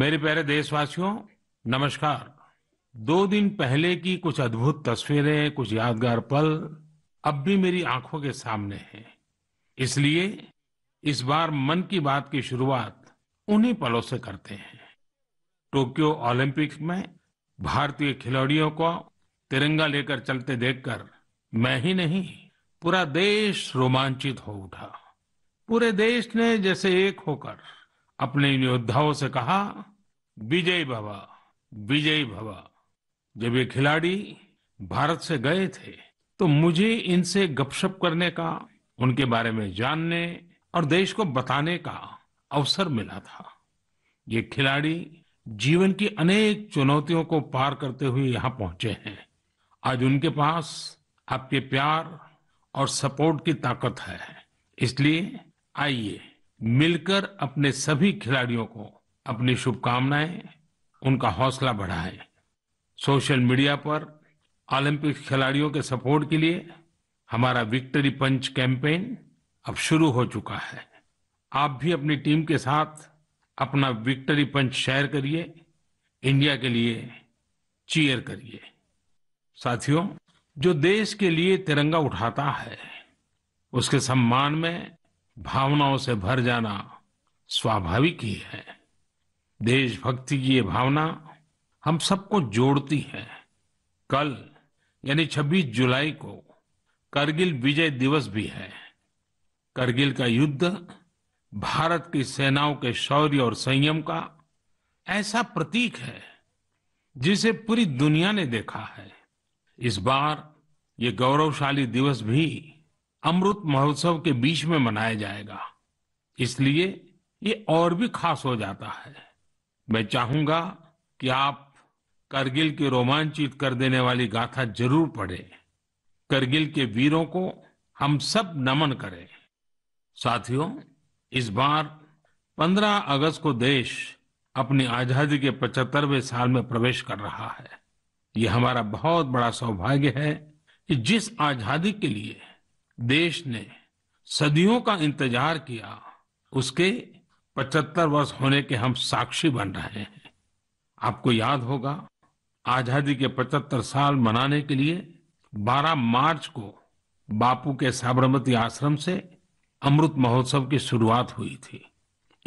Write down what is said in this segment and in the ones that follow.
मेरे प्यारे देशवासियों नमस्कार दो दिन पहले की कुछ अद्भुत तस्वीरें कुछ यादगार पल अब भी मेरी आंखों के सामने हैं इसलिए इस बार मन की बात की शुरुआत उन्हीं पलों से करते हैं टोक्यो ओलंपिक्स में भारतीय खिलाड़ियों को तिरंगा लेकर चलते देखकर मैं ही नहीं पूरा देश रोमांचित हो उठा पूरे देश ने जैसे एक होकर अपने इन योद्धाओं से कहा विजय भवा विजय भवा जब ये खिलाड़ी भारत से गए थे तो मुझे इनसे गपशप करने का उनके बारे में जानने और देश को बताने का अवसर मिला था ये खिलाड़ी जीवन की अनेक चुनौतियों को पार करते हुए यहां पहुंचे हैं आज उनके पास आपके प्यार और सपोर्ट की ताकत है इसलिए आइए मिलकर अपने सभी खिलाड़ियों को अपनी शुभकामनाएं उनका हौसला बढ़ाएं सोशल मीडिया पर ओलंपिक खिलाड़ियों के सपोर्ट के लिए हमारा विक्ट्री पंच कैंपेन अब शुरू हो चुका है आप भी अपनी टीम के साथ अपना विक्ट्री पंच शेयर करिए इंडिया के लिए चीयर करिए साथियों जो देश के लिए तिरंगा उठाता है उसके सम्मान में भावनाओं से भर जाना स्वाभाविक ही है देशभक्ति की ये भावना हम सबको जोड़ती है कल यानी 26 जुलाई को करगिल विजय दिवस भी है करगिल का युद्ध भारत की सेनाओं के शौर्य और संयम का ऐसा प्रतीक है जिसे पूरी दुनिया ने देखा है इस बार ये गौरवशाली दिवस भी अमृत महोत्सव के बीच में मनाया जाएगा इसलिए ये और भी खास हो जाता है मैं चाहूंगा कि आप करगिल की रोमांचित कर देने वाली गाथा जरूर पढ़ें करगिल के वीरों को हम सब नमन करें साथियों इस बार 15 अगस्त को देश अपनी आजादी के 75वें साल में प्रवेश कर रहा है ये हमारा बहुत बड़ा सौभाग्य है कि जिस आजादी के लिए देश ने सदियों का इंतजार किया उसके 75 वर्ष होने के हम साक्षी बन रहे हैं आपको याद होगा आजादी के 75 साल मनाने के लिए 12 मार्च को बापू के साबरमती आश्रम से अमृत महोत्सव की शुरुआत हुई थी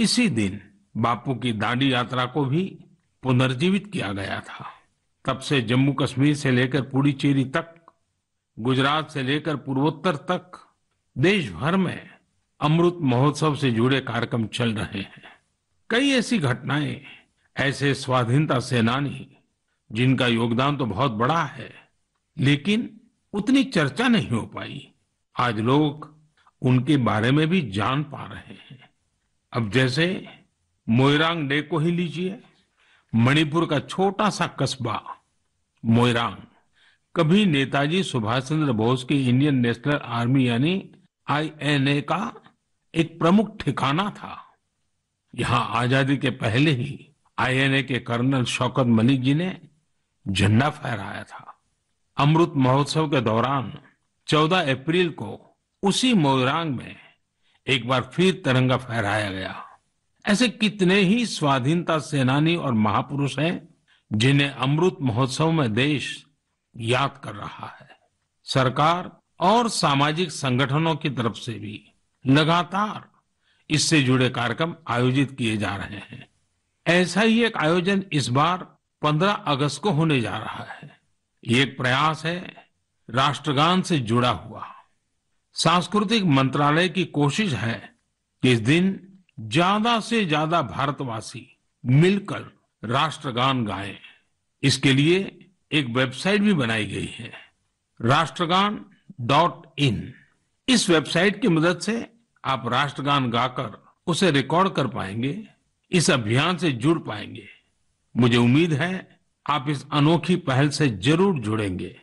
इसी दिन बापू की दांडी यात्रा को भी पुनर्जीवित किया गया था तब से जम्मू कश्मीर से लेकर पुडुचेरी तक गुजरात से लेकर पूर्वोत्तर तक देश भर में अमृत महोत्सव से जुड़े कार्यक्रम चल रहे हैं कई ऐसी घटनाएं ऐसे स्वाधीनता सेनानी जिनका योगदान तो बहुत बड़ा है लेकिन उतनी चर्चा नहीं हो पाई आज लोग उनके बारे में भी जान पा रहे हैं अब जैसे मोइरांग डे को ही लीजिए मणिपुर का छोटा सा कस्बा मोइरांग कभी नेताजी सुभाष चंद्र बोस की इंडियन नेशनल आर्मी यानी आईएनए का एक प्रमुख ठिकाना था यहाँ आजादी के पहले ही आईएनए के कर्नल शौकत मलिक जी ने झंडा फहराया था अमृत महोत्सव के दौरान 14 अप्रैल को उसी मोरांग में एक बार फिर तिरंगा फहराया गया ऐसे कितने ही स्वाधीनता सेनानी और महापुरुष हैं जिन्हें अमृत महोत्सव में देश याद कर रहा है सरकार और सामाजिक संगठनों की तरफ से भी लगातार इससे जुड़े कार्यक्रम आयोजित किए जा रहे हैं ऐसा ही एक आयोजन इस बार 15 अगस्त को होने जा रहा है ये एक प्रयास है राष्ट्रगान से जुड़ा हुआ सांस्कृतिक मंत्रालय की कोशिश है कि इस दिन ज्यादा से ज्यादा भारतवासी मिलकर राष्ट्रगान गाएं इसके लिए एक वेबसाइट भी बनाई गई है राष्ट्रगान डॉट इन इस वेबसाइट की मदद से आप राष्ट्रगान गाकर उसे रिकॉर्ड कर पाएंगे इस अभियान से जुड़ पाएंगे मुझे उम्मीद है आप इस अनोखी पहल से जरूर जुड़ेंगे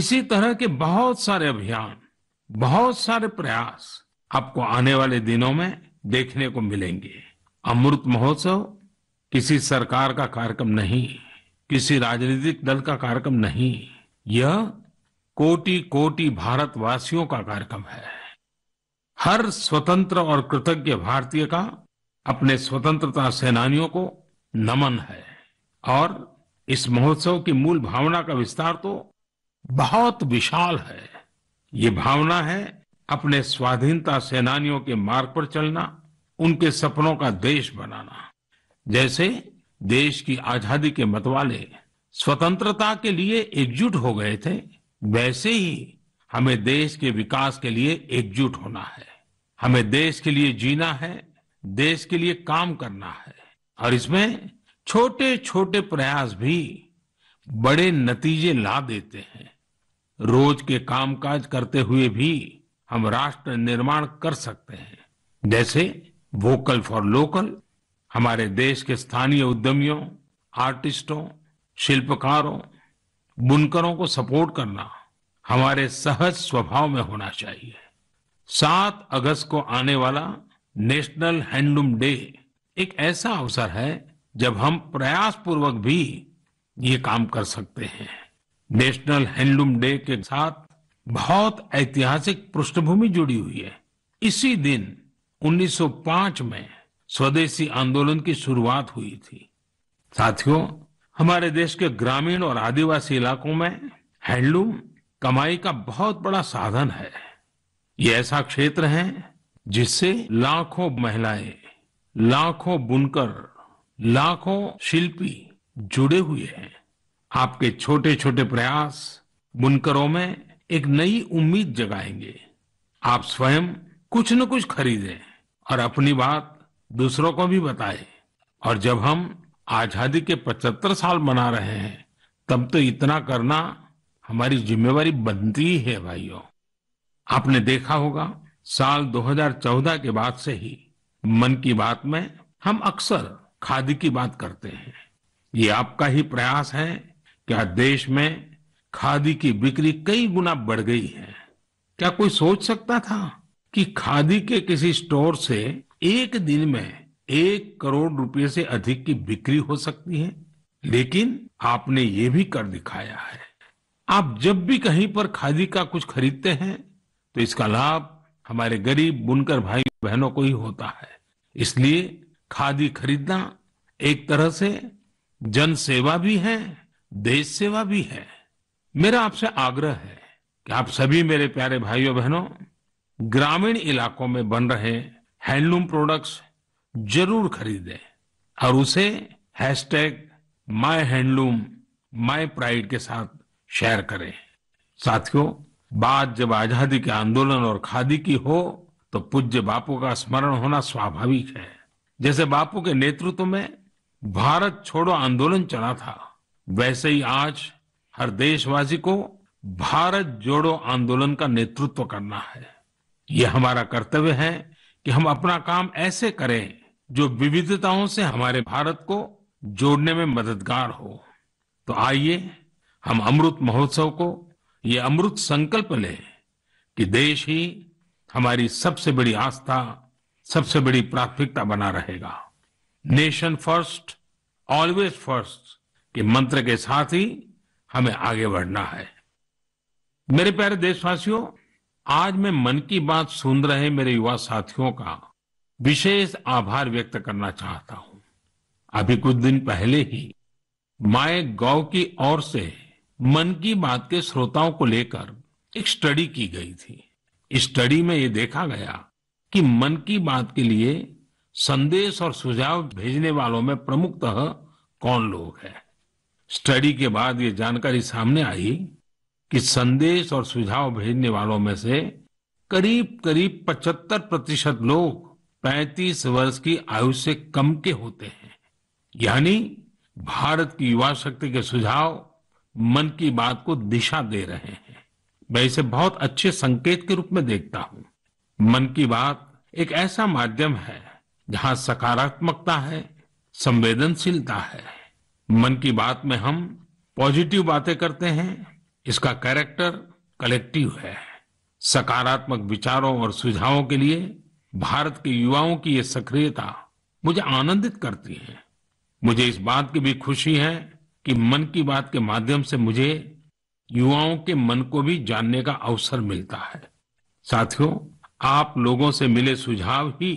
इसी तरह के बहुत सारे अभियान बहुत सारे प्रयास आपको आने वाले दिनों में देखने को मिलेंगे अमृत महोत्सव किसी सरकार का कार्यक्रम नहीं किसी राजनीतिक दल का कार्यक्रम नहीं यह कोटि कोटि भारतवासियों का कार्यक्रम है हर स्वतंत्र और कृतज्ञ भारतीय का अपने स्वतंत्रता सेनानियों को नमन है और इस महोत्सव की मूल भावना का विस्तार तो बहुत विशाल है ये भावना है अपने स्वाधीनता सेनानियों के मार्ग पर चलना उनके सपनों का देश बनाना जैसे देश की आजादी के मतवाले स्वतंत्रता के लिए एकजुट हो गए थे वैसे ही हमें देश के विकास के लिए एकजुट होना है हमें देश के लिए जीना है देश के लिए काम करना है और इसमें छोटे छोटे प्रयास भी बड़े नतीजे ला देते हैं रोज के कामकाज करते हुए भी हम राष्ट्र निर्माण कर सकते हैं जैसे वोकल फॉर लोकल हमारे देश के स्थानीय उद्यमियों आर्टिस्टों शिल्पकारों बुनकरों को सपोर्ट करना हमारे सहज स्वभाव में होना चाहिए सात अगस्त को आने वाला नेशनल हैंडलूम डे एक ऐसा अवसर है जब हम प्रयास पूर्वक भी ये काम कर सकते हैं नेशनल हैंडलूम डे के साथ बहुत ऐतिहासिक पृष्ठभूमि जुड़ी हुई है इसी दिन 1905 में स्वदेशी आंदोलन की शुरुआत हुई थी साथियों हमारे देश के ग्रामीण और आदिवासी इलाकों में हैंडलूम कमाई का बहुत बड़ा साधन है ये ऐसा क्षेत्र है जिससे लाखों महिलाएं लाखों बुनकर लाखों शिल्पी जुड़े हुए हैं आपके छोटे छोटे प्रयास बुनकरों में एक नई उम्मीद जगाएंगे आप स्वयं कुछ न कुछ खरीदें और अपनी बात दूसरों को भी बताएं और जब हम आजादी के 75 साल मना रहे हैं तब तो इतना करना हमारी जिम्मेवारी बनती ही है भाइयों आपने देखा होगा साल 2014 के बाद से ही मन की बात में हम अक्सर खादी की बात करते हैं ये आपका ही प्रयास है क्या देश में खादी की बिक्री कई गुना बढ़ गई है क्या कोई सोच सकता था कि खादी के किसी स्टोर से एक दिन में एक करोड़ रुपए से अधिक की बिक्री हो सकती है लेकिन आपने ये भी कर दिखाया है आप जब भी कहीं पर खादी का कुछ खरीदते हैं तो इसका लाभ हमारे गरीब बुनकर भाई बहनों को ही होता है इसलिए खादी खरीदना एक तरह से जन सेवा भी है देश सेवा भी है मेरा आपसे आग्रह है कि आप सभी मेरे प्यारे भाइयों बहनों ग्रामीण इलाकों में बन रहे हैंडलूम प्रोडक्ट्स जरूर खरीदें और उसे hashtag my handloom my pride के साथ शेयर करें साथियों बात जब आजादी के आंदोलन और खादी की हो तो पूज्य बापू का स्मरण होना स्वाभाविक है जैसे बापू के नेतृत्व में भारत छोड़ो आंदोलन चला था वैसे ही आज हर देशवासी को भारत जोड़ो आंदोलन का नेतृत्व करना है ये हमारा कर्तव्य है कि हम अपना काम ऐसे करें जो विविधताओं से हमारे भारत को जोड़ने में मददगार हो तो आइए हम अमृत महोत्सव को ये अमृत संकल्प लें कि देश ही हमारी सबसे बड़ी आस्था सबसे बड़ी प्राथमिकता बना रहेगा नेशन फर्स्ट ऑलवेज फर्स्ट के मंत्र के साथ ही हमें आगे बढ़ना है मेरे प्यारे देशवासियों आज मैं मन की बात सुन रहे मेरे युवा साथियों का विशेष आभार व्यक्त करना चाहता हूँ अभी कुछ दिन पहले ही माय गांव की ओर से मन की बात के श्रोताओं को लेकर एक स्टडी की गई थी इस स्टडी में ये देखा गया कि मन की बात के लिए संदेश और सुझाव भेजने वालों में प्रमुखतः कौन लोग हैं स्टडी के बाद ये जानकारी सामने आई कि संदेश और सुझाव भेजने वालों में से करीब करीब 75 प्रतिशत लोग 35 वर्ष की आयु से कम के होते हैं यानी भारत की युवा शक्ति के सुझाव मन की बात को दिशा दे रहे हैं मैं इसे बहुत अच्छे संकेत के रूप में देखता हूँ मन की बात एक ऐसा माध्यम है जहाँ सकारात्मकता है संवेदनशीलता है मन की बात में हम पॉजिटिव बातें करते हैं इसका कैरेक्टर कलेक्टिव है सकारात्मक विचारों और सुझावों के लिए भारत के युवाओं की ये सक्रियता मुझे आनंदित करती है मुझे इस बात की भी खुशी है कि मन की बात के माध्यम से मुझे युवाओं के मन को भी जानने का अवसर मिलता है साथियों आप लोगों से मिले सुझाव ही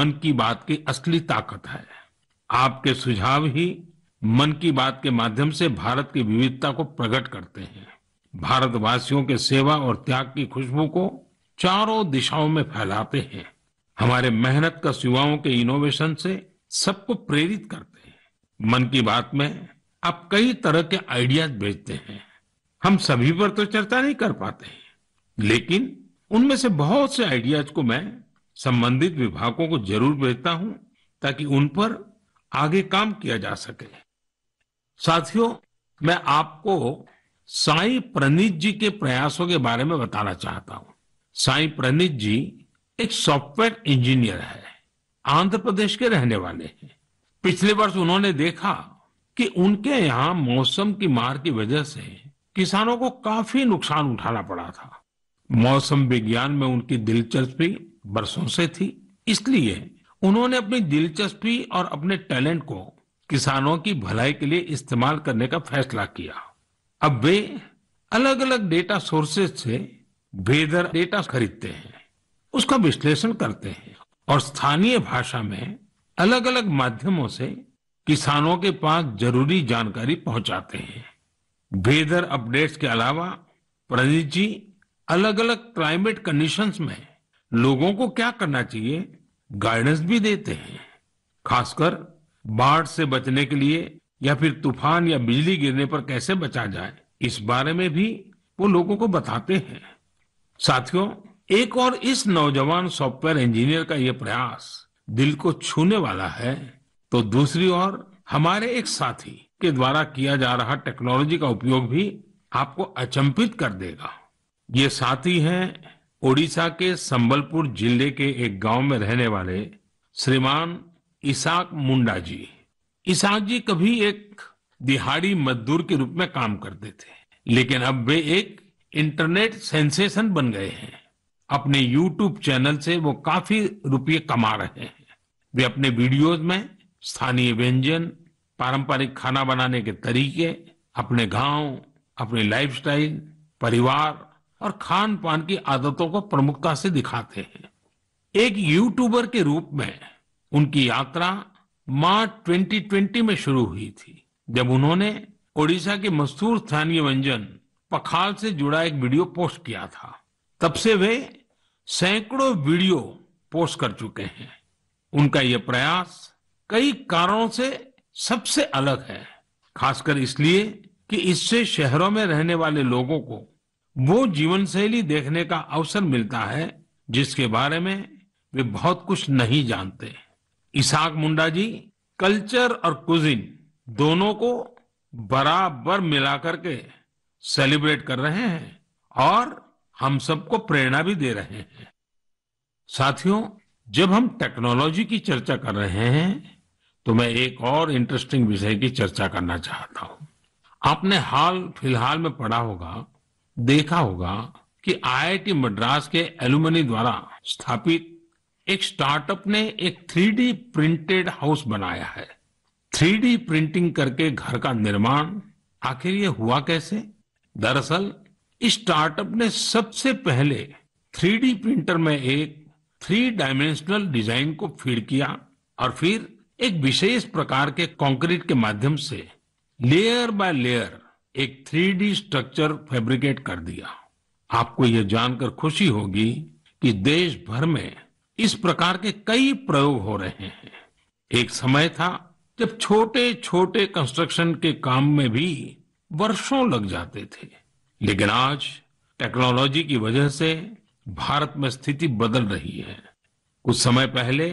मन की बात की असली ताकत है आपके सुझाव ही मन की बात के माध्यम से भारत की विविधता को प्रकट करते हैं भारतवासियों के सेवा और त्याग की खुशबू को चारों दिशाओं में फैलाते हैं हमारे मेहनत का युवाओं के इनोवेशन से सबको प्रेरित करते हैं मन की बात में आप कई तरह के आइडियाज भेजते हैं हम सभी पर तो चर्चा नहीं कर पाते हैं लेकिन उनमें से बहुत से आइडियाज को मैं संबंधित विभागों को जरूर भेजता हूं ताकि उन पर आगे काम किया जा सके साथियों मैं आपको साई प्रणीत जी के प्रयासों के बारे में बताना चाहता हूं साई प्रणीत जी एक सॉफ्टवेयर इंजीनियर है आंध्र प्रदेश के रहने वाले हैं पिछले वर्ष उन्होंने देखा कि उनके यहाँ मौसम की मार की वजह से किसानों को काफी नुकसान उठाना पड़ा था मौसम विज्ञान में उनकी दिलचस्पी बरसों से थी इसलिए उन्होंने अपनी दिलचस्पी और अपने टैलेंट को किसानों की भलाई के लिए इस्तेमाल करने का फैसला किया अब वे अलग अलग डेटा सोर्सेज से वेदर डेटा खरीदते हैं उसका विश्लेषण करते हैं और स्थानीय भाषा में अलग अलग माध्यमों से किसानों के पास जरूरी जानकारी पहुंचाते हैं वेदर अपडेट्स के अलावा प्रणीत जी अलग अलग क्लाइमेट कंडीशंस में लोगों को क्या करना चाहिए गाइडेंस भी देते हैं खासकर बाढ़ से बचने के लिए या फिर तूफान या बिजली गिरने पर कैसे बचा जाए इस बारे में भी वो लोगों को बताते हैं साथियों एक और इस नौजवान सॉफ्टवेयर इंजीनियर का ये प्रयास दिल को छूने वाला है तो दूसरी ओर हमारे एक साथी के द्वारा किया जा रहा टेक्नोलॉजी का उपयोग भी आपको अचंभित कर देगा ये साथी हैं ओडिशा के संबलपुर जिले के एक गांव में रहने वाले श्रीमान इसाक मुंडा जी इसाक जी कभी एक दिहाड़ी मजदूर के रूप में काम करते थे लेकिन अब वे एक इंटरनेट सेंसेशन बन गए हैं अपने यूट्यूब चैनल से वो काफी रुपये कमा रहे हैं वे अपने वीडियोस में स्थानीय व्यंजन पारंपरिक खाना बनाने के तरीके अपने गांव अपनी लाइफस्टाइल परिवार और खान पान की आदतों को प्रमुखता से दिखाते हैं एक यूट्यूबर के रूप में उनकी यात्रा मार्च 2020 में शुरू हुई थी जब उन्होंने ओडिशा के मशहूर स्थानीय व्यंजन पखाल से जुड़ा एक वीडियो पोस्ट किया था तब से वे सैकड़ों वीडियो पोस्ट कर चुके हैं उनका ये प्रयास कई कारणों से सबसे अलग है खासकर इसलिए कि इससे शहरों में रहने वाले लोगों को वो जीवन शैली देखने का अवसर मिलता है जिसके बारे में वे बहुत कुछ नहीं जानते इसाक मुंडा जी कल्चर और कुजिन दोनों को बराबर मिलाकर के सेलिब्रेट कर रहे हैं और हम सबको प्रेरणा भी दे रहे हैं साथियों जब हम टेक्नोलॉजी की चर्चा कर रहे हैं तो मैं एक और इंटरेस्टिंग विषय की चर्चा करना चाहता हूं आपने हाल फिलहाल में पढ़ा होगा देखा होगा कि आईआईटी मद्रास के एलुमनी द्वारा स्थापित एक स्टार्टअप ने एक थ्री डी प्रिंटेड हाउस बनाया है थ्री डी प्रिंटिंग करके घर का निर्माण आखिर ये हुआ कैसे दरअसल इस स्टार्टअप ने सबसे पहले थ्री डी प्रिंटर में एक थ्री डायमेंशनल डिजाइन को फीड किया और फिर एक विशेष प्रकार के कंक्रीट के माध्यम से लेयर बाय लेयर एक थ्री डी स्ट्रक्चर फैब्रिकेट कर दिया आपको यह जानकर खुशी होगी कि देश भर में इस प्रकार के कई प्रयोग हो रहे हैं एक समय था जब छोटे छोटे कंस्ट्रक्शन के काम में भी वर्षों लग जाते थे लेकिन आज टेक्नोलॉजी की वजह से भारत में स्थिति बदल रही है कुछ समय पहले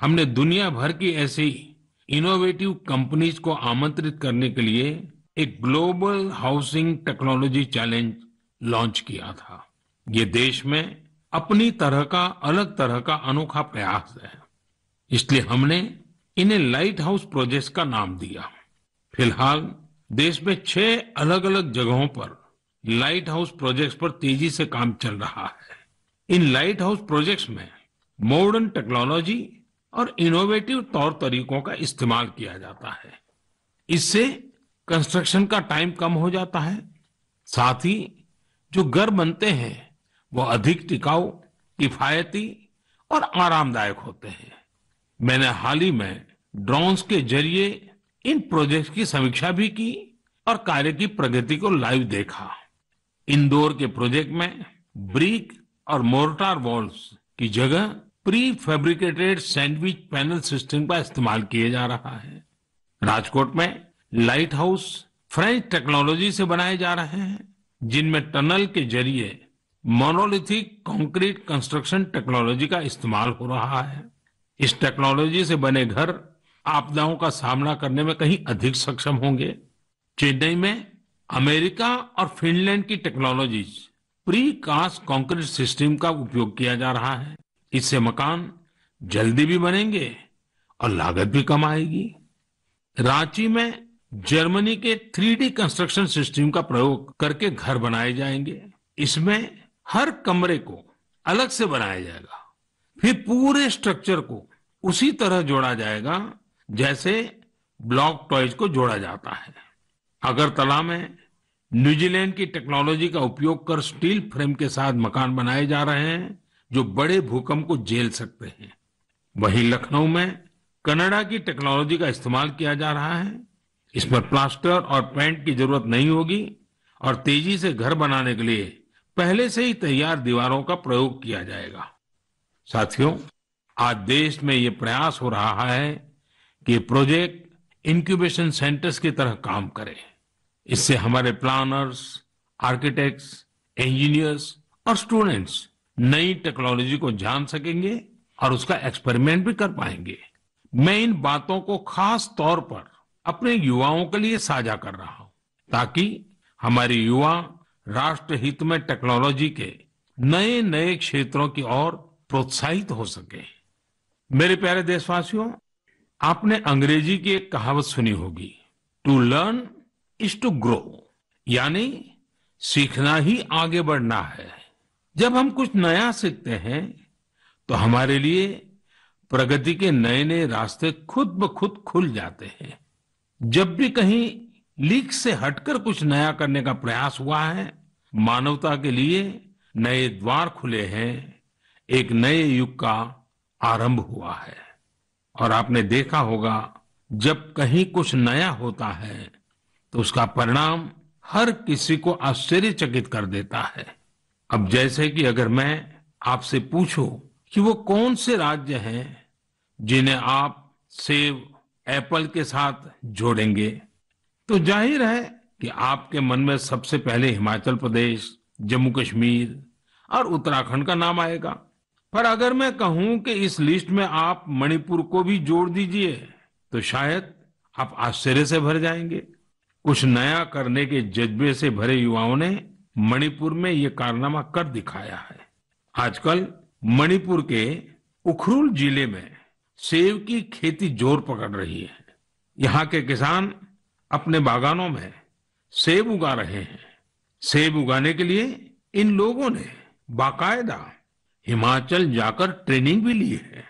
हमने दुनिया भर की ऐसी इनोवेटिव कंपनीज को आमंत्रित करने के लिए एक global housing technology challenge launch किया था ये देश में अपनी तरह का अलग तरह का अनोखा प्रयास है इसलिए हमने इन्हें लाइट हाउस प्रोजेक्ट का नाम दिया फिलहाल देश में छह अलग अलग जगहों पर लाइट हाउस प्रोजेक्ट्स पर तेजी से काम चल रहा है इन लाइट हाउस प्रोजेक्ट्स में मॉडर्न टेक्नोलॉजी और इनोवेटिव तौर तरीकों का इस्तेमाल किया जाता है इससे कंस्ट्रक्शन का टाइम कम हो जाता है साथ ही जो घर बनते हैं वो अधिक टिकाऊ किफायती और आरामदायक होते हैं मैंने हाल ही में ड्रोन्स के जरिए इन प्रोजेक्ट्स की समीक्षा भी की और कार्य की प्रगति को लाइव देखा इंदौर के प्रोजेक्ट में ब्रिक और मोर्टार वॉल्स की जगह prefabricated sandwich panel system का इस्तेमाल किया जा रहा है राजकोट में लाइट हाउस फ्रेंच टेक्नोलॉजी से बनाए जा रहे हैं जिनमें टनल के जरिए मोनोलिथिक कंक्रीट कंस्ट्रक्शन टेक्नोलॉजी का इस्तेमाल हो रहा है इस टेक्नोलॉजी से बने घर आपदाओं का सामना करने में कहीं अधिक सक्षम होंगे चेन्नई में अमेरिका और फिनलैंड की technology precast concrete system का उपयोग किया जा रहा है इससे मकान जल्दी भी बनेंगे और लागत भी कम आएगी रांची में जर्मनी के थ्री कंस्ट्रक्शन सिस्टम का प्रयोग करके घर बनाए जाएंगे इसमें हर कमरे को अलग से बनाया जाएगा फिर पूरे स्ट्रक्चर को उसी तरह जोड़ा जाएगा जैसे ब्लॉक टॉयज को जोड़ा जाता है अगरतला में न्यूजीलैंड की टेक्नोलॉजी का उपयोग कर स्टील फ्रेम के साथ मकान बनाए जा रहे हैं जो बड़े भूकंप को झेल सकते हैं वहीं लखनऊ में कनाडा की टेक्नोलॉजी का इस्तेमाल किया जा रहा है इस पर प्लास्टर और पेंट की जरूरत नहीं होगी और तेजी से घर बनाने के लिए पहले से ही तैयार दीवारों का प्रयोग किया जाएगा साथियों आज देश में ये प्रयास हो रहा है कि प्रोजेक्ट इंक्यूबेशन सेंटर्स की तरह काम करे इससे हमारे प्लानर्स आर्किटेक्ट्स इंजीनियर्स और स्टूडेंट्स नई टेक्नोलॉजी को जान सकेंगे और उसका एक्सपेरिमेंट भी कर पाएंगे मैं इन बातों को खास तौर पर अपने युवाओं के लिए साझा कर रहा हूं ताकि हमारे युवा राष्ट्र हित में टेक्नोलॉजी के नए नए क्षेत्रों की ओर प्रोत्साहित हो सके मेरे प्यारे देशवासियों आपने अंग्रेजी की एक कहावत सुनी होगी to learn is to grow यानी सीखना ही आगे बढ़ना है जब हम कुछ नया सीखते हैं तो हमारे लिए प्रगति के नए नए रास्ते खुद ब खुद खुल जाते हैं जब भी कहीं लीक से हटकर कुछ नया करने का प्रयास हुआ है मानवता के लिए नए द्वार खुले हैं एक नए युग का आरंभ हुआ है और आपने देखा होगा जब कहीं कुछ नया होता है तो उसका परिणाम हर किसी को आश्चर्यचकित कर देता है अब जैसे कि अगर मैं आपसे पूछूं कि वो कौन से राज्य हैं जिन्हें आप सेब एप्पल के साथ जोड़ेंगे तो जाहिर है कि आपके मन में सबसे पहले हिमाचल प्रदेश जम्मू कश्मीर और उत्तराखंड का नाम आएगा पर अगर मैं कहूं कि इस लिस्ट में आप मणिपुर को भी जोड़ दीजिए तो शायद आप आश्चर्य से भर जाएंगे कुछ नया करने के जज्बे से भरे युवाओं ने मणिपुर में ये कारनामा कर दिखाया है आजकल मणिपुर के उखरुल जिले में सेब की खेती जोर पकड़ रही है यहाँ के किसान अपने बागानों में सेब उगा रहे हैं सेब उगाने के लिए इन लोगों ने बाकायदा हिमाचल जाकर ट्रेनिंग भी ली है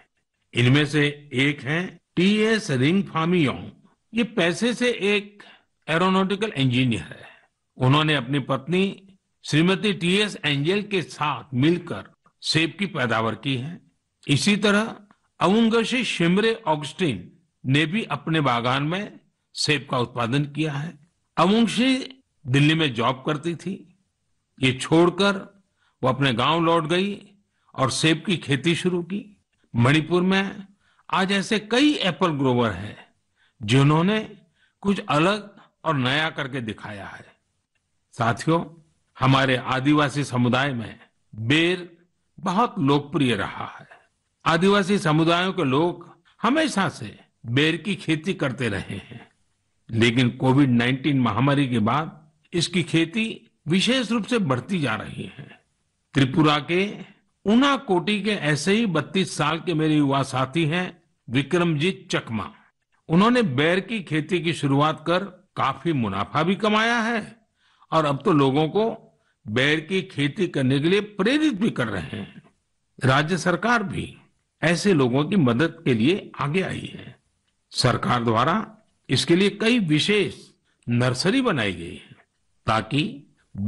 इनमें से एक है टी एस रिंग फामियोंग ये पैसे से एक एरोनोटिकल इंजीनियर है उन्होंने अपनी पत्नी श्रीमती टी एस एंजल के साथ मिलकर सेब की पैदावार की है इसी तरह अवंगशी शिमरे ऑगस्टिन ने भी अपने बागान में सेब का उत्पादन किया है अवंशी दिल्ली में जॉब करती थी ये छोड़कर वो अपने गांव लौट गई और सेब की खेती शुरू की मणिपुर में आज ऐसे कई एप्पल ग्रोवर हैं जिन्होंने कुछ अलग और नया करके दिखाया है साथियों हमारे आदिवासी समुदाय में बेर बहुत लोकप्रिय रहा है आदिवासी समुदायों के लोग हमेशा से बेर की खेती करते रहे हैं लेकिन कोविड 19 महामारी के बाद इसकी खेती विशेष रूप से बढ़ती जा रही है त्रिपुरा के कोटी के ऐसे ही बत्तीस साल के मेरे युवा साथी हैं विक्रमजीत चकमा उन्होंने बैर की खेती की शुरुआत कर काफी मुनाफा भी कमाया है और अब तो लोगों को बैर की खेती करने के लिए प्रेरित भी कर रहे हैं राज्य सरकार भी ऐसे लोगों की मदद के लिए आगे आई है सरकार द्वारा इसके लिए कई विशेष नर्सरी बनाई गई है ताकि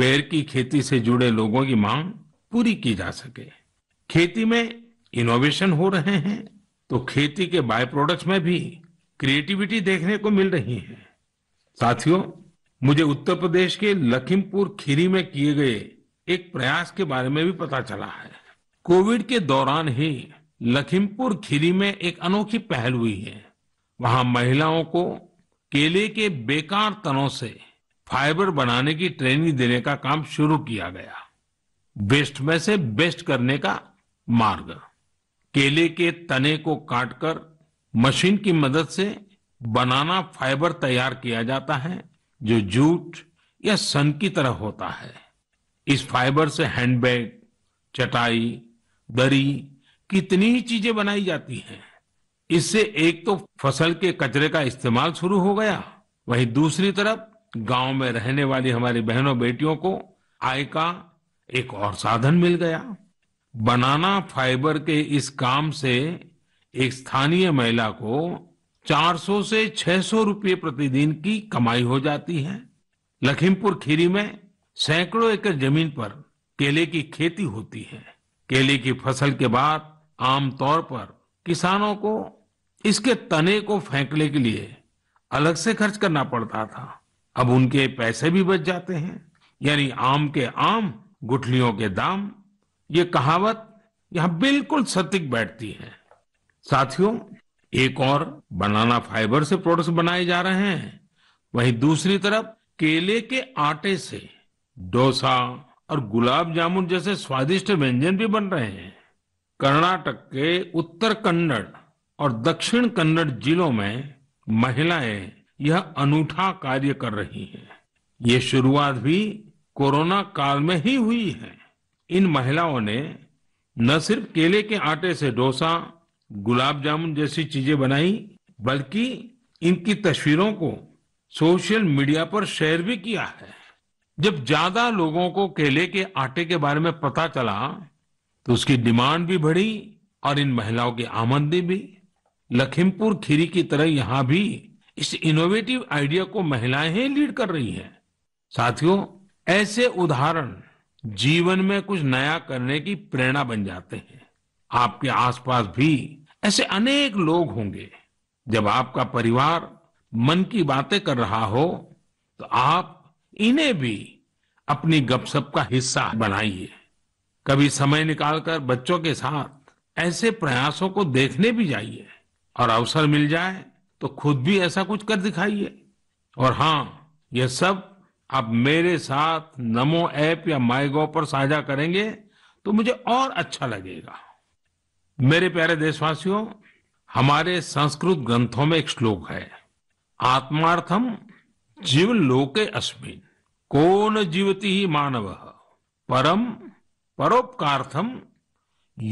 बेर की खेती से जुड़े लोगों की मांग पूरी की जा सके खेती में इनोवेशन हो रहे हैं तो खेती के बाय प्रोडक्ट्स में भी क्रिएटिविटी देखने को मिल रही है साथियों मुझे उत्तर प्रदेश के लखीमपुर खीरी में किए गए एक प्रयास के बारे में भी पता चला है कोविड के दौरान ही लखीमपुर खीरी में एक अनोखी पहल हुई है वहां महिलाओं को केले के बेकार तनों से फाइबर बनाने की ट्रेनिंग देने का काम शुरू किया गया बेस्ट में से बेस्ट करने का मार्ग केले के तने को काटकर मशीन की मदद से बनाना फाइबर तैयार किया जाता है जो जूट या सन की तरह होता है इस फाइबर से हैंडबैग चटाई दरी कितनी चीजें बनाई जाती हैं इससे एक तो फसल के कचरे का इस्तेमाल शुरू हो गया वहीं दूसरी तरफ गांव में रहने वाली हमारी बहनों बेटियों को आय का एक और साधन मिल गया बनाना फाइबर के इस काम से एक स्थानीय महिला को 400 से 600 रुपए प्रतिदिन की कमाई हो जाती है लखीमपुर खीरी में सैकड़ों एकड़ जमीन पर केले की खेती होती है केले की फसल के बाद आमतौर पर किसानों को इसके तने को फेंकने के लिए अलग से खर्च करना पड़ता था अब उनके पैसे भी बच जाते हैं यानी आम के आम गुठलियों के दाम ये कहावत यहां बिल्कुल सटीक बैठती है साथियों एक और बनाना फाइबर से प्रोडक्ट्स बनाए जा रहे हैं वहीं दूसरी तरफ केले के आटे से डोसा और गुलाब जामुन जैसे स्वादिष्ट व्यंजन भी बन रहे हैं कर्नाटक के उत्तर कन्नड़ और दक्षिण कन्नड़ जिलों में महिलाएं यह अनूठा कार्य कर रही हैं ये शुरुआत भी कोरोना काल में ही हुई है इन महिलाओं ने न सिर्फ केले के आटे से डोसा गुलाब जामुन जैसी चीजें बनाई बल्कि इनकी तस्वीरों को सोशल मीडिया पर शेयर भी किया है जब ज्यादा लोगों को केले के आटे के बारे में पता चला तो उसकी डिमांड भी बढ़ी और इन महिलाओं की आमदनी भी लखीमपुर खीरी की तरह यहाँ भी इस इनोवेटिव आइडिया को महिलाएं ही लीड कर रही हैं। साथियों ऐसे उदाहरण जीवन में कुछ नया करने की प्रेरणा बन जाते हैं आपके आसपास भी ऐसे अनेक लोग होंगे जब आपका परिवार मन की बातें कर रहा हो तो आप इन्हें भी अपनी गपशप का हिस्सा बनाइए कभी समय निकालकर बच्चों के साथ ऐसे प्रयासों को देखने भी जाइए और अवसर मिल जाए तो खुद भी ऐसा कुछ कर दिखाइए और हाँ यह सब आप मेरे साथ नमो ऐप या माई गोव पर साझा करेंगे तो मुझे और अच्छा लगेगा मेरे प्यारे देशवासियों हमारे संस्कृत ग्रंथों में एक श्लोक है आत्मार्थम जीव लोके अस्मिन कौन जीवती ही मानव परम परोपकार्थम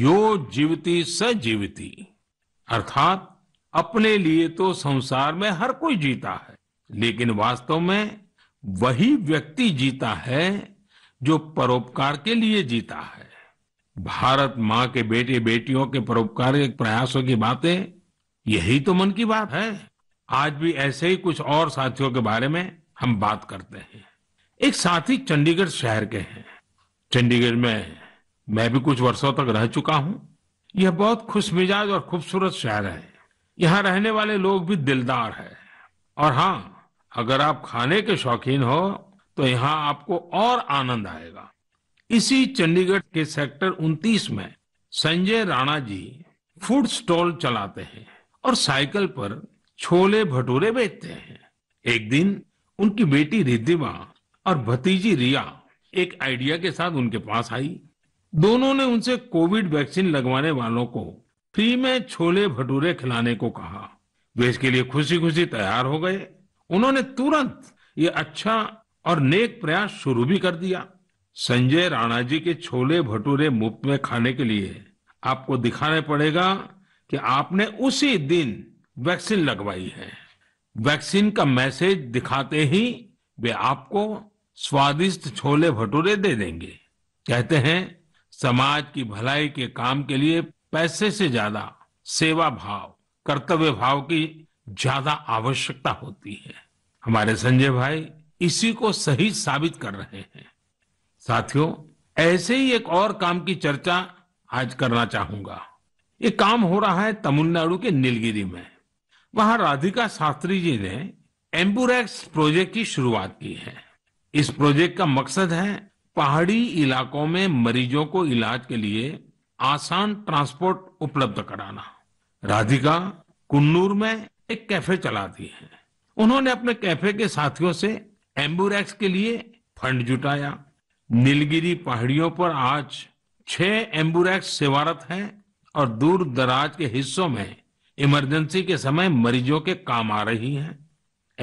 यो जीवती स जीवती अर्थात अपने लिए तो संसार में हर कोई जीता है लेकिन वास्तव में वही व्यक्ति जीता है जो परोपकार के लिए जीता है भारत माँ के बेटे बेटियों के परोपकार के प्रयासों की बातें यही तो मन की बात है आज भी ऐसे ही कुछ और साथियों के बारे में हम बात करते हैं एक साथी चंडीगढ़ शहर के हैं चंडीगढ़ में मैं भी कुछ वर्षों तक रह चुका हूं यह बहुत खुश मिजाज और खूबसूरत शहर है यहाँ रहने वाले लोग भी दिलदार हैं और हाँ अगर आप खाने के शौकीन हो तो यहाँ आपको और आनंद आएगा इसी चंडीगढ़ के सेक्टर 29 में संजय राणा जी फूड स्टॉल चलाते हैं और साइकिल पर छोले भटूरे बेचते हैं एक दिन उनकी बेटी रिद्धिमा और भतीजी रिया एक आइडिया के साथ उनके पास आई दोनों ने उनसे कोविड वैक्सीन लगवाने वालों को फ्री में छोले भटूरे खिलाने को कहा वे इसके लिए खुशी खुशी तैयार हो गए उन्होंने तुरंत ये अच्छा और नेक प्रयास शुरू भी कर दिया संजय राणा जी के छोले भटूरे मुफ्त में खाने के लिए आपको दिखाने पड़ेगा कि आपने उसी दिन वैक्सीन लगवाई है वैक्सीन का मैसेज दिखाते ही वे आपको स्वादिष्ट छोले भटूरे दे देंगे कहते हैं समाज की भलाई के काम के लिए पैसे से ज्यादा सेवा भाव कर्तव्य भाव की ज्यादा आवश्यकता होती है हमारे संजय भाई इसी को सही साबित कर रहे हैं साथियों ऐसे ही एक और काम की चर्चा आज करना चाहूंगा ये काम हो रहा है तमिलनाडु के नीलगिरी में वहां राधिका शास्त्री जी ने एम्बुरेक्स प्रोजेक्ट की शुरुआत की है इस प्रोजेक्ट का मकसद है पहाड़ी इलाकों में मरीजों को इलाज के लिए आसान ट्रांसपोर्ट उपलब्ध कराना राधिका कुन्नूर में एक कैफे चलाती है उन्होंने अपने कैफे के साथियों से एम्बुरेक्स के लिए फंड जुटाया नीलगिरी पहाड़ियों पर आज छह एम्बुरेक्स सेवारत हैं और दूर दराज के हिस्सों में इमरजेंसी के समय मरीजों के काम आ रही हैं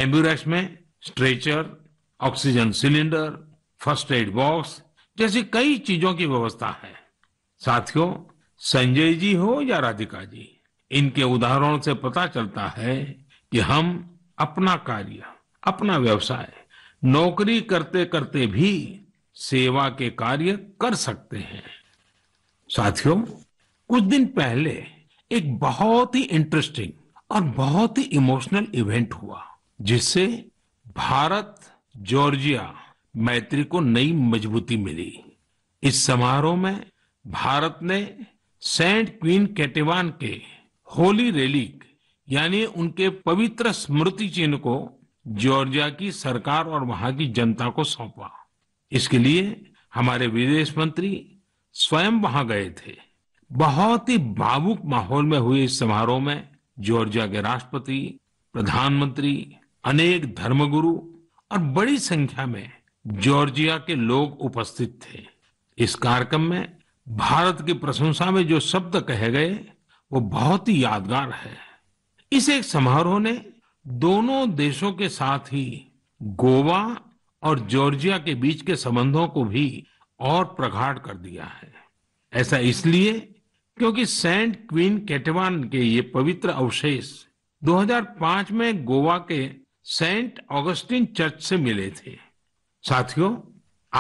एम्बुलेंस में stretcher oxygen cylinder first aid box जैसी कई चीजों की व्यवस्था है साथियों संजय जी हो या राधिका जी इनके उदाहरणों से पता चलता है कि हम अपना कार्य अपना व्यवसाय नौकरी करते करते भी सेवा के कार्य कर सकते हैं साथियों कुछ दिन पहले एक बहुत ही इंटरेस्टिंग और बहुत ही इमोशनल इवेंट हुआ जिससे भारत जॉर्जिया मैत्री को नई मजबूती मिली इस समारोह में भारत ने सेंट क्वीन केटेवान के होली रेलिक यानी उनके पवित्र स्मृति चिन्ह को जॉर्जिया की सरकार और वहां की जनता को सौंपा इसके लिए हमारे विदेश मंत्री स्वयं वहां गए थे बहुत ही भावुक माहौल में हुए इस समारोह में जॉर्जिया के राष्ट्रपति प्रधानमंत्री अनेक धर्मगुरु और बड़ी संख्या में जॉर्जिया के लोग उपस्थित थे इस कार्यक्रम में भारत की प्रशंसा में जो शब्द कहे गए वो बहुत ही यादगार है इस एक समारोह ने दोनों देशों के साथ ही गोवा और जॉर्जिया के बीच के संबंधों को भी और प्रगाढ़ कर दिया है ऐसा इसलिए क्योंकि सेंट क्वीन केटवान के ये पवित्र अवशेष 2005 में गोवा के सेंट ऑगस्टिन चर्च से मिले थे साथियों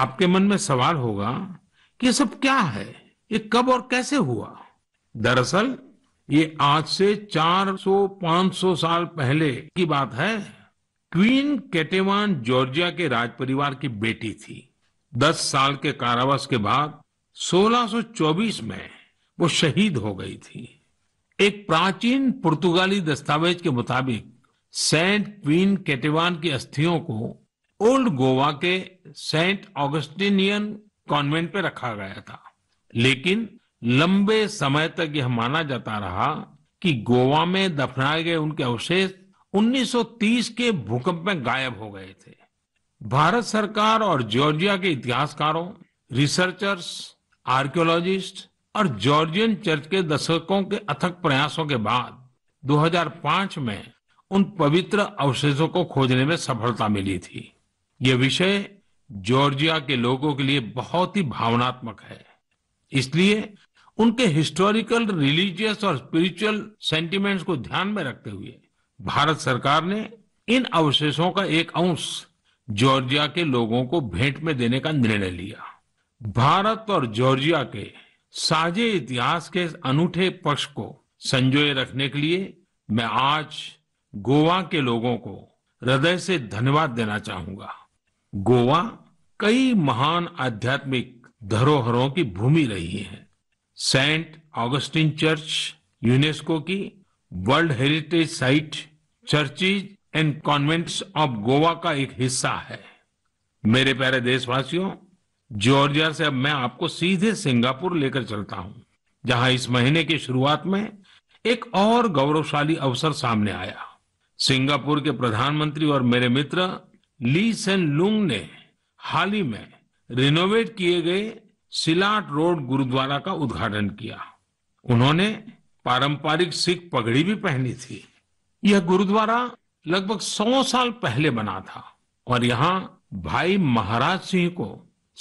आपके मन में सवाल होगा ये सब क्या है ये कब और कैसे हुआ दरअसल ये आज से 400-500 साल पहले की बात है क्वीन केटेवान जॉर्जिया के राज परिवार की बेटी थी 10 साल के कारावास के बाद 1624 में वो शहीद हो गई थी एक प्राचीन पुर्तगाली दस्तावेज के मुताबिक सेंट क्वीन केटेवान की अस्थियों को ओल्ड गोवा के सेंट ऑगस्टिनियन कॉन्वेंट पे रखा गया था लेकिन लंबे समय तक यह माना जाता रहा कि गोवा में दफनाए गए उनके अवशेष 1930 के भूकंप में गायब हो गए थे भारत सरकार और जॉर्जिया के इतिहासकारों रिसर्चर्स आर्कियोलॉजिस्ट और जॉर्जियन चर्च के दशकों के अथक प्रयासों के बाद 2005 में उन पवित्र अवशेषों को खोजने में सफलता मिली थी ये विषय जॉर्जिया के लोगों के लिए बहुत ही भावनात्मक है इसलिए उनके हिस्टोरिकल रिलीजियस और स्पिरिचुअल सेंटिमेंट्स को ध्यान में रखते हुए भारत सरकार ने इन अवशेषों का एक अंश जॉर्जिया के लोगों को भेंट में देने का निर्णय लिया भारत और जॉर्जिया के साझे इतिहास के अनूठे पक्ष को संजोए रखने के लिए मैं आज गोवा के लोगों को हृदय से धन्यवाद देना चाहूंगा गोवा कई महान आध्यात्मिक धरोहरों की भूमि रही है सेंट ऑगस्टिन चर्च यूनेस्को की world heritage site churches and convents of Goa का एक हिस्सा है मेरे प्यारे देशवासियों जॉर्जिया से अब मैं आपको सीधे सिंगापुर लेकर चलता हूं जहां इस महीने की शुरुआत में एक और गौरवशाली अवसर सामने आया सिंगापुर के प्रधानमंत्री और मेरे मित्र ली सेन लुंग ने हाल ही में रिनोवेट किए गए सिलाट रोड गुरुद्वारा का उद्घाटन किया उन्होंने पारंपरिक सिख पगड़ी भी पहनी थी यह गुरुद्वारा लगभग सौ साल पहले बना था और यहाँ भाई महाराज सिंह को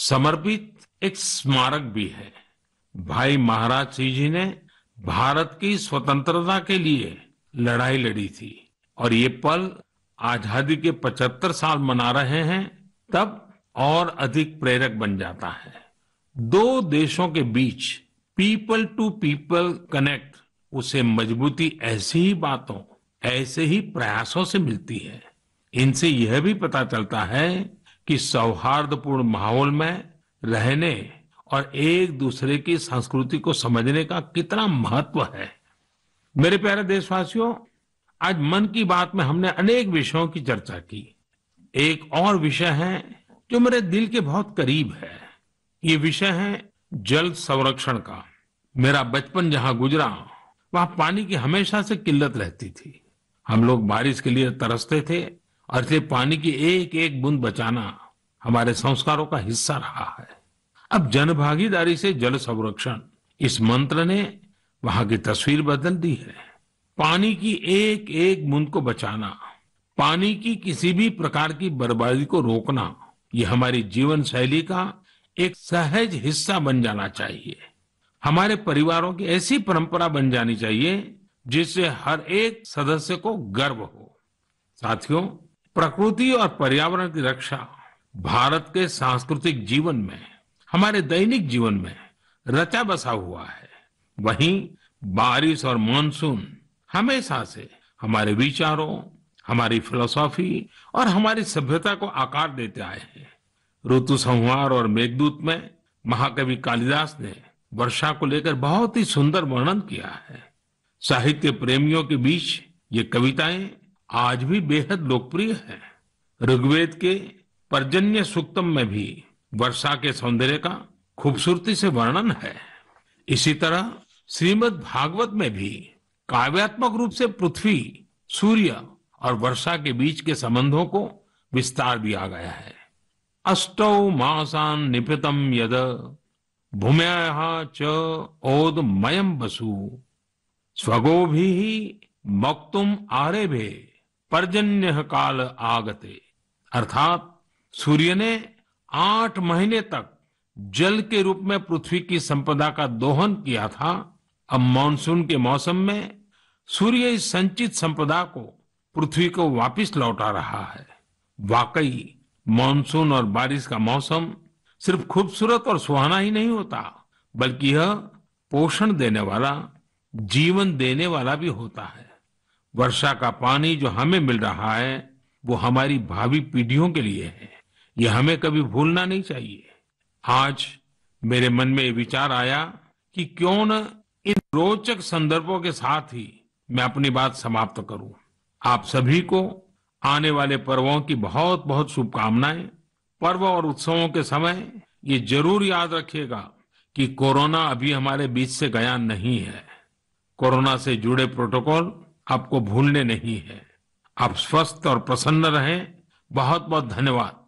समर्पित एक स्मारक भी है भाई महाराज सिंह जी ने भारत की स्वतंत्रता के लिए लड़ाई लड़ी थी और ये पल आजादी के 75 साल मना रहे हैं तब और अधिक प्रेरक बन जाता है दो देशों के बीच पीपल टू पीपल कनेक्ट उसे मजबूती ऐसी ही बातों ऐसे ही प्रयासों से मिलती है इनसे यह भी पता चलता है कि सौहार्दपूर्ण माहौल में रहने और एक दूसरे की संस्कृति को समझने का कितना महत्व है मेरे प्यारे देशवासियों आज मन की बात में हमने अनेक विषयों की चर्चा की एक और विषय है जो मेरे दिल के बहुत करीब है ये विषय है जल संरक्षण का मेरा बचपन जहाँ गुजरा वहां पानी की हमेशा से किल्लत रहती थी हम लोग बारिश के लिए तरसते थे और इसलिए पानी की एक एक बूंद बचाना हमारे संस्कारों का हिस्सा रहा है अब जनभागीदारी से जल संरक्षण इस मंत्र ने वहां की तस्वीर बदल दी है पानी की एक एक बूंद को बचाना पानी की किसी भी प्रकार की बर्बादी को रोकना यह हमारी जीवन शैली का एक सहज हिस्सा बन जाना चाहिए हमारे परिवारों की ऐसी परंपरा बन जानी चाहिए जिससे हर एक सदस्य को गर्व हो साथियों प्रकृति और पर्यावरण की रक्षा भारत के सांस्कृतिक जीवन में हमारे दैनिक जीवन में रचा बसा हुआ है वहीं बारिश और मानसून हमेशा से हमारे विचारों हमारी फिलोसॉफी और हमारी सभ्यता को आकार देते आए हैं ऋतु संहार और मेघदूत में महाकवि कालिदास ने वर्षा को लेकर बहुत ही सुंदर वर्णन किया है साहित्य प्रेमियों के बीच ये कविताएं आज भी बेहद लोकप्रिय हैं ऋग्वेद के पर्जन्य सूक्तम में भी वर्षा के सौंदर्य का खूबसूरती से वर्णन है इसी तरह श्रीमद भागवत में भी काव्यात्मक रूप से पृथ्वी सूर्य और वर्षा के बीच के संबंधों को विस्तार दिया गया है अष्टौ मासान निपतम यद भूम्या च ओद मयम बसु स्वगो भी मक्तुम आरे भे पर्जन्य काल आगते अर्थात सूर्य ने आठ महीने तक जल के रूप में पृथ्वी की संपदा का दोहन किया था अब मानसून के मौसम में सूर्य इस संचित संपदा को पृथ्वी को वापस लौटा रहा है वाकई मानसून और बारिश का मौसम सिर्फ खूबसूरत और सुहाना ही नहीं होता बल्कि यह पोषण देने वाला जीवन देने वाला भी होता है वर्षा का पानी जो हमें मिल रहा है वो हमारी भावी पीढ़ियों के लिए है ये हमें कभी भूलना नहीं चाहिए आज मेरे मन में ये विचार आया कि क्यों न इन रोचक संदर्भों के साथ ही मैं अपनी बात समाप्त करूं आप सभी को आने वाले पर्वों की बहुत बहुत शुभकामनाएं पर्व और उत्सवों के समय ये जरूर याद रखिएगा कि कोरोना अभी हमारे बीच से गया नहीं है कोरोना से जुड़े प्रोटोकॉल आपको भूलने नहीं है आप स्वस्थ और प्रसन्न रहें बहुत बहुत धन्यवाद